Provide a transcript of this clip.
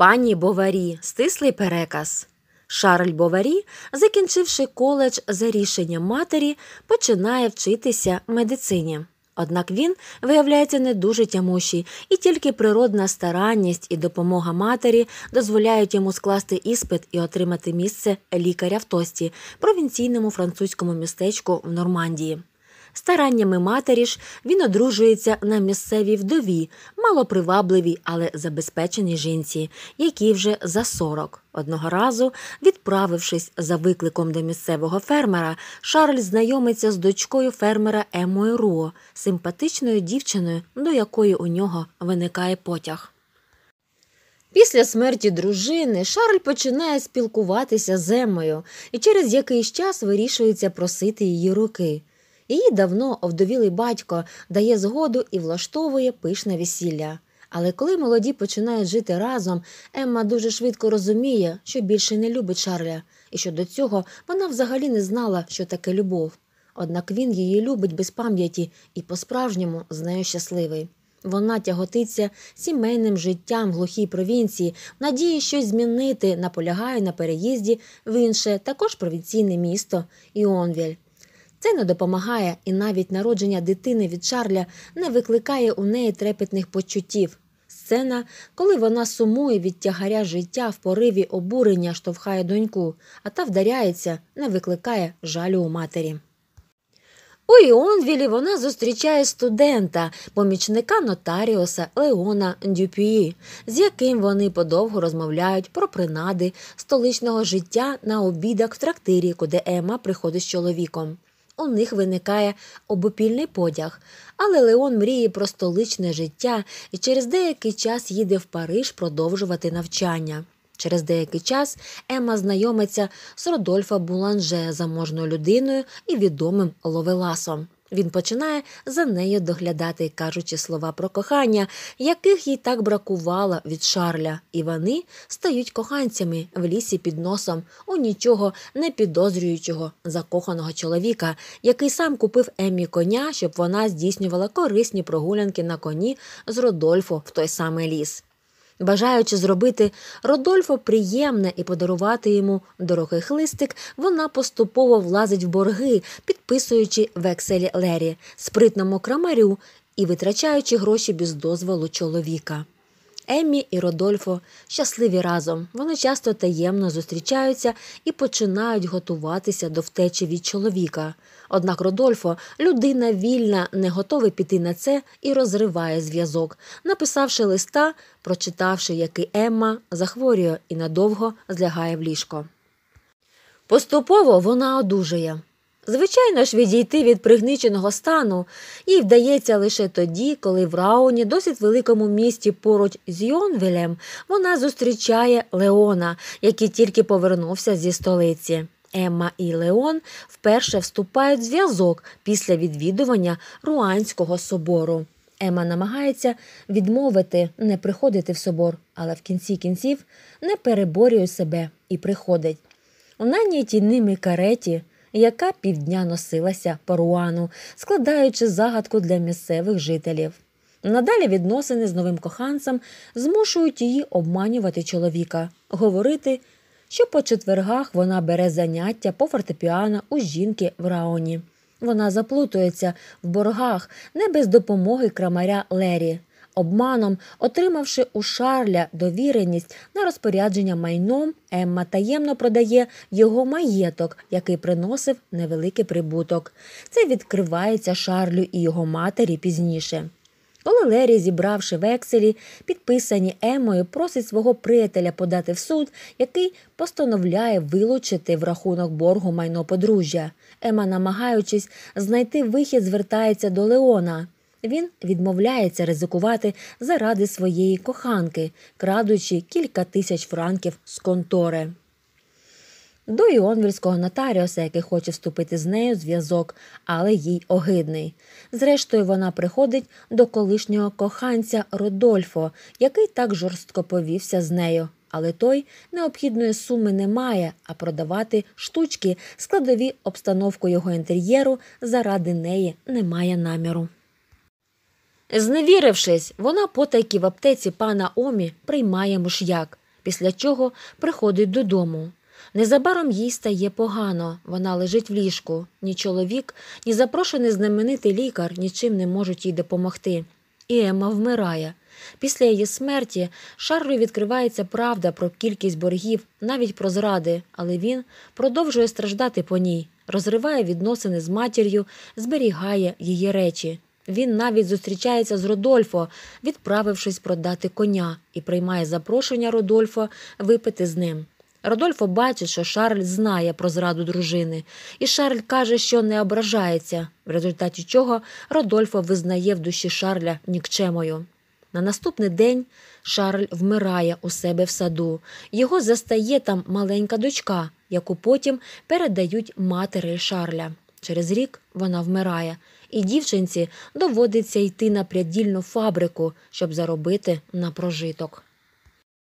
Пані Боварі, стислий переказ. Шарль Боварі, закінчивши коледж за рішенням матері, починає вчитися медицині. Однак він виявляється не дуже тямущий, і тільки природна старанність і допомога матері дозволяють йому скласти іспит і отримати місце лікаря в Тості, провінційному французькому містечку в Нормандії. Стараннями матері ж він одружується на місцевій вдові, малопривабливій, але забезпеченій жінці, якій вже за сорок. Одного разу, відправившись за викликом до місцевого фермера, Шарль знайомиться з дочкою фермера Емою Руо, симпатичною дівчиною, до якої у нього виникає потяг. Після смерті дружини Шарль починає спілкуватися з Емою і через якийсь час вирішується просити її руки. Її давно овдовілий батько дає згоду і влаштовує пишне весілля. Але коли молоді починають жити разом, Емма дуже швидко розуміє, що більше не любить Шарля, і що до цього вона взагалі не знала, що таке любов. Однак він її любить без пам'яті і по-справжньому з нею щасливий. Вона тяготиться сімейним життям в глухій провінції, надії щось змінити, наполягає на переїзді в інше, також провінційне місто Іонвіль. Це не допомагає, і навіть народження дитини від Шарля не викликає у неї трепетних почуттів. Сцена, коли вона сумує від тягаря життя в пориві обурення, штовхає доньку, а та вдаряється, не викликає жалю у матері. У Іонвілі вона зустрічає студента, помічника нотаріуса Леона Дюпюї, з яким вони подовго розмовляють про принади столичного життя на обідах в трактирі, куди Ема приходить з чоловіком у них виникає обопільний подяг, але Леон мріє про столичне життя і через деякий час їде в Париж продовжувати навчання. Через деякий час Ема знайомиться з Родольфа Буланже, заможною людиною і відомим ловеласом. Він починає за нею доглядати, кажучи слова про кохання, яких їй так бракувало від Шарля, і вони стають коханцями в лісі під носом у нічого не підозрюючого закоханого чоловіка, який сам купив Еммі коня, щоб вона здійснювала корисні прогулянки на коні з Родольфо в той самий ліс. Бажаючи зробити Родольфо приємне і подарувати йому дорогий хлистик, вона поступово влазить в борги, підписуючи векселі Лері, спритному крамарю і витрачаючи гроші без дозволу чоловіка. Еммі і Родольфо щасливі разом. Вони часто таємно зустрічаються і починають готуватися до втечі від чоловіка. Однак Родольфо, людина вільна, не готовий піти на це і розриває зв'язок, написавши листа, прочитавши, який Емма захворює і надовго злягає в ліжко. Поступово вона одужає. Звичайно ж, відійти від пригниченого стану їй вдається лише тоді, коли в Рауні, досить великому місті поруч з Йонвілем, вона зустрічає Леона, який тільки повернувся зі столиці. Емма і Леон вперше вступають в зв'язок після відвідування Руанського собору. Ема намагається відмовити, не приходити в собор, але в кінці кінців не переборює себе і приходить. У найнятій ними кареті яка півдня носилася по руану, складаючи загадку для місцевих жителів. Надалі відносини з новим коханцем змушують її обманювати чоловіка, говорити, що по четвергах вона бере заняття по фортепіано у жінки в раоні. Вона заплутується в боргах не без допомоги крамаря Лері обманом, отримавши у Шарля довіреність на розпорядження майном, Емма таємно продає його маєток, який приносив невеликий прибуток. Це відкривається Шарлю і його матері пізніше. Коли Лері, зібравши векселі, підписані Емою, просить свого приятеля подати в суд, який постановляє вилучити в рахунок боргу майно подружжя. Ема, намагаючись знайти вихід, звертається до Леона. Він відмовляється ризикувати заради своєї коханки, крадучи кілька тисяч франків з контори. До іонвільського нотаріуса, який хоче вступити з нею зв'язок, але їй огидний. Зрештою, вона приходить до колишнього коханця Родольфо, який так жорстко повівся з нею. Але той необхідної суми не має, а продавати штучки, складові обстановку його інтер'єру заради неї немає наміру. Зневірившись, вона потайки в аптеці пана Омі приймає муш'як, після чого приходить додому. Незабаром їй стає погано, вона лежить в ліжку. Ні чоловік, ні запрошений знаменитий лікар нічим не можуть їй допомогти. І Ема вмирає. Після її смерті Шарлю відкривається правда про кількість боргів, навіть про зради, але він продовжує страждати по ній, розриває відносини з матір'ю, зберігає її речі він навіть зустрічається з Родольфо, відправившись продати коня, і приймає запрошення Родольфо випити з ним. Родольфо бачить, що Шарль знає про зраду дружини, і Шарль каже, що не ображається, в результаті чого Родольфо визнає в душі Шарля нікчемою. На наступний день Шарль вмирає у себе в саду. Його застає там маленька дочка, яку потім передають матері Шарля. Через рік вона вмирає, і дівчинці доводиться йти на прядільну фабрику, щоб заробити на прожиток.